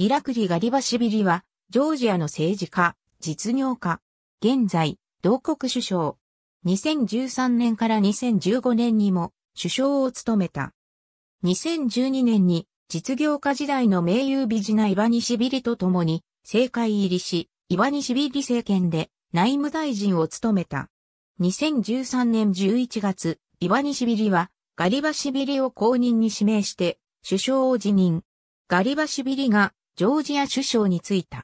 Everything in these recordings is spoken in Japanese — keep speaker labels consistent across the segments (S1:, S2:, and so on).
S1: イラクリ・ガリバシビリは、ジョージアの政治家、実業家、現在、同国首相。2013年から2015年にも首相を務めた。2012年に実業家時代の名優美人なイバニシビリと共に政界入りし、イバニシビリ政権で内務大臣を務めた。2013年11月、イバニシビリはガリバシビリを公認に指名して首相を辞任。ガリバシビリがジョージア首相に就いた。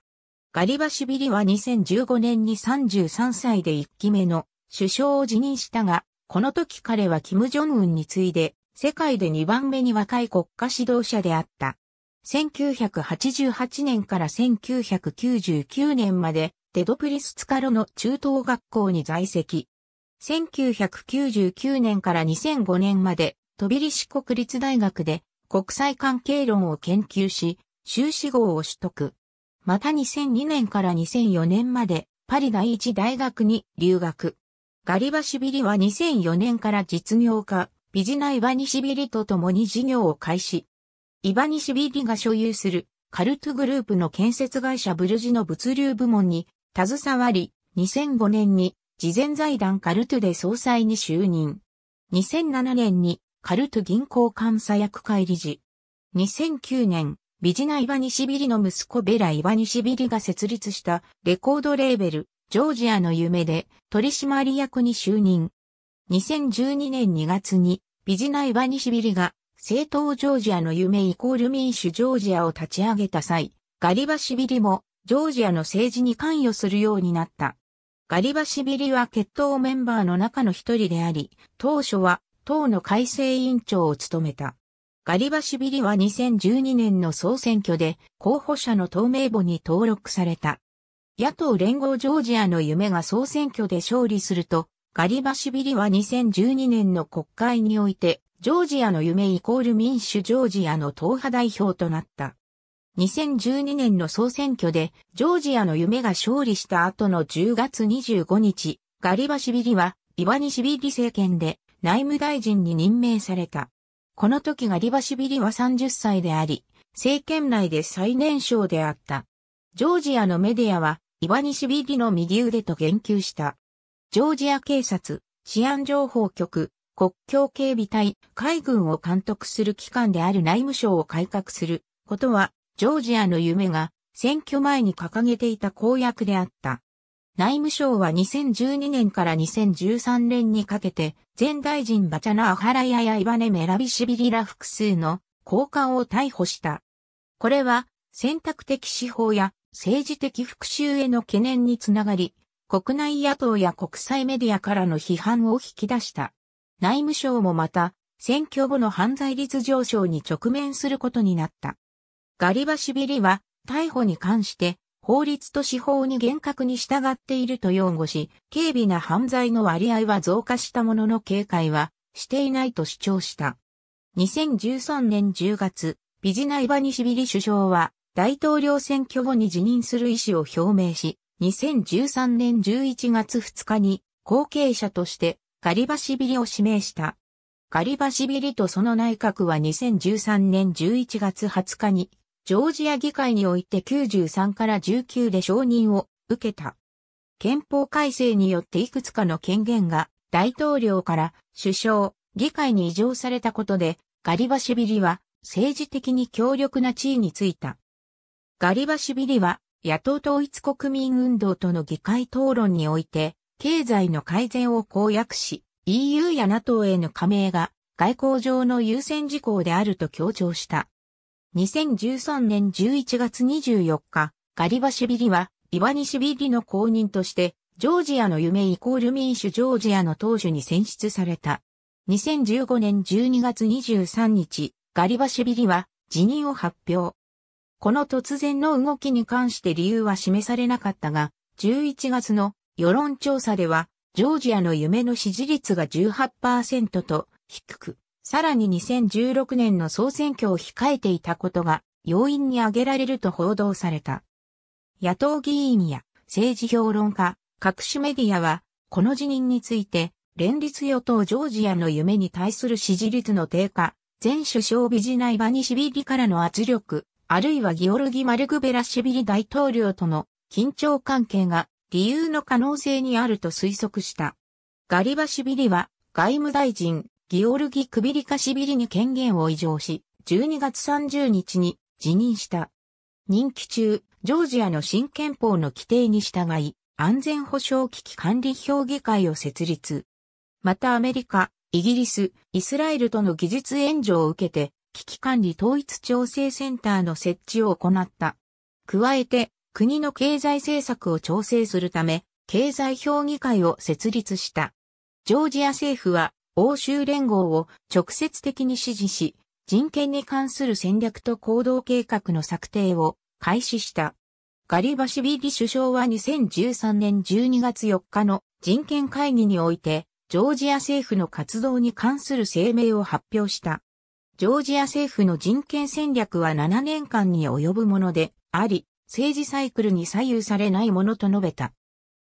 S1: ガリバシュビリは2015年に33歳で1期目の首相を辞任したが、この時彼はキム・ジョンウンに次いで、世界で2番目に若い国家指導者であった。1988年から1999年まで、デドプリスツカロの中等学校に在籍。1999年から2005年まで、トビリシ国立大学で国際関係論を研究し、修士号を取得。また2002年から2004年までパリ第一大学に留学。ガリバシビリは2004年から実業家、ビジナ・イバニシビリと共に事業を開始。イバニシビリが所有するカルトグループの建設会社ブルジの物流部門に携わり、2005年に慈善財団カルトで総裁に就任。2007年にカルト銀行監査役会理事。2009年、ビジナ・イバニシビリの息子ベラ・イバニシビリが設立したレコードレーベル、ジョージアの夢で取締役に就任。2012年2月にビジナ・イバニシビリが政党ジョージアの夢イコール民主ジョージアを立ち上げた際、ガリバシビリもジョージアの政治に関与するようになった。ガリバシビリは決闘メンバーの中の一人であり、当初は党の改正委員長を務めた。ガリバシビリは2012年の総選挙で候補者の党名簿に登録された。野党連合ジョージアの夢が総選挙で勝利すると、ガリバシビリは2012年の国会において、ジョージアの夢イコール民主ジョージアの党派代表となった。2012年の総選挙で、ジョージアの夢が勝利した後の10月25日、ガリバシビリは、イワニシビリ政権で内務大臣に任命された。この時ガリバシビリは30歳であり、政権内で最年少であった。ジョージアのメディアは、イバニシビリの右腕と言及した。ジョージア警察、治安情報局、国境警備隊、海軍を監督する機関である内務省を改革することは、ジョージアの夢が選挙前に掲げていた公約であった。内務省は2012年から2013年にかけて、前大臣バチャナ・アハラヤやイバネ・メラビシビリラ複数の高官を逮捕した。これは、選択的司法や政治的復讐への懸念につながり、国内野党や国際メディアからの批判を引き出した。内務省もまた、選挙後の犯罪率上昇に直面することになった。ガリバシビリは、逮捕に関して、法律と司法に厳格に従っていると擁護し、軽微な犯罪の割合は増加したものの警戒はしていないと主張した。2013年10月、ビジナイバニシビリ首相は大統領選挙後に辞任する意思を表明し、2013年11月2日に後継者としてガリバシビリを指名した。ガリバシビリとその内閣は2013年11月20日にジョージア議会において93から19で承認を受けた。憲法改正によっていくつかの権限が大統領から首相、議会に移譲されたことで、ガリバシビリは政治的に強力な地位についた。ガリバシビリは野党統一国民運動との議会討論において、経済の改善を公約し、EU や NATO への加盟が外交上の優先事項であると強調した。2013年11月24日、ガリバシビリは、イワニシビリの公認として、ジョージアの夢イコール民主ジョージアの党首に選出された。2015年12月23日、ガリバシビリは辞任を発表。この突然の動きに関して理由は示されなかったが、11月の世論調査では、ジョージアの夢の支持率が18%と低く、さらに2016年の総選挙を控えていたことが要因に挙げられると報道された。野党議員や政治評論家、各種メディアは、この辞任について、連立与党ジョージアの夢に対する支持率の低下、前首相ビジナイバニシビリからの圧力、あるいはギオルギ・マルグベラシビリ大統領との緊張関係が理由の可能性にあると推測した。ガリバシビリは外務大臣、ギオルギ・クビリカシビリに権限を委譲し、12月30日に辞任した。任期中、ジョージアの新憲法の規定に従い、安全保障危機管理評議会を設立。またアメリカ、イギリス、イスラエルとの技術援助を受けて、危機管理統一調整センターの設置を行った。加えて、国の経済政策を調整するため、経済評議会を設立した。ジョージア政府は欧州連合を直接的に支持し、人権に関する戦略と行動計画の策定を開始した。ガリバシビリ首相は2013年12月4日の人権会議において、ジョージア政府の活動に関する声明を発表した。ジョージア政府の人権戦略は7年間に及ぶものであり、政治サイクルに左右されないものと述べた。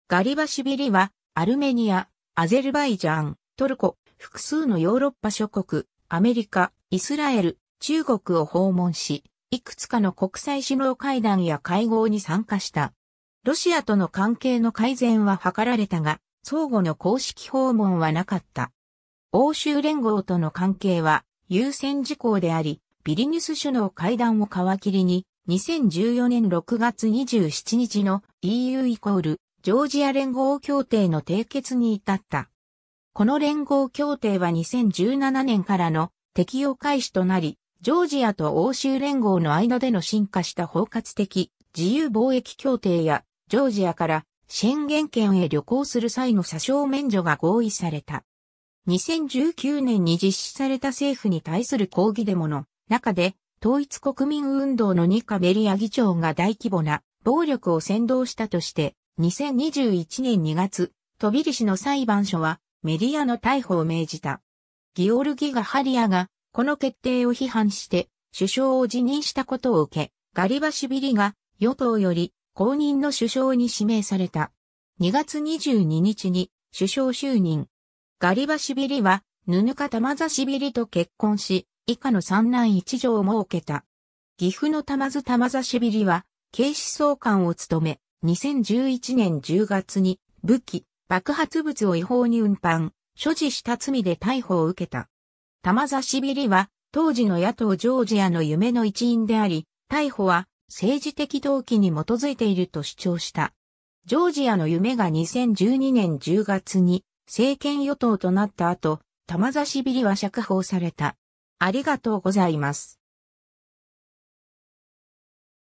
S1: ガリバシビリは、アルメニア、アゼルバイジャン、トルコ、複数のヨーロッパ諸国、アメリカ、イスラエル、中国を訪問し、いくつかの国際首脳会談や会合に参加した。ロシアとの関係の改善は図られたが、相互の公式訪問はなかった。欧州連合との関係は優先事項であり、ビリニュス首脳会談を皮切りに、2014年6月27日の EU イコールジョージア連合協定の締結に至った。この連合協定は2017年からの適用開始となり、ジョージアと欧州連合の間での進化した包括的自由貿易協定や、ジョージアから宣言権へ旅行する際の詐称免除が合意された。2019年に実施された政府に対する抗議デモの中で、統一国民運動のニカベリア議長が大規模な暴力を扇動したとして、2021年2月、飛びリ市の裁判所は、メディアの逮捕を命じた。ギオルギ・ガハリアが、この決定を批判して、首相を辞任したことを受け、ガリバシビリが、与党より、公認の首相に指名された。2月22日に、首相就任。ガリバシビリは、ヌヌカタマザシビリと結婚し、以下の三男一女を設けた。岐阜のタマズタマザシビリは、警視総監を務め、2011年10月に武器、爆発物を違法に運搬、所持した罪で逮捕を受けた。玉座しビリは、当時の野党ジョージアの夢の一員であり、逮捕は政治的動機に基づいていると主張した。ジョージアの夢が2012年10月に政権与党となった後、玉座しビリは釈放された。ありがとうございます。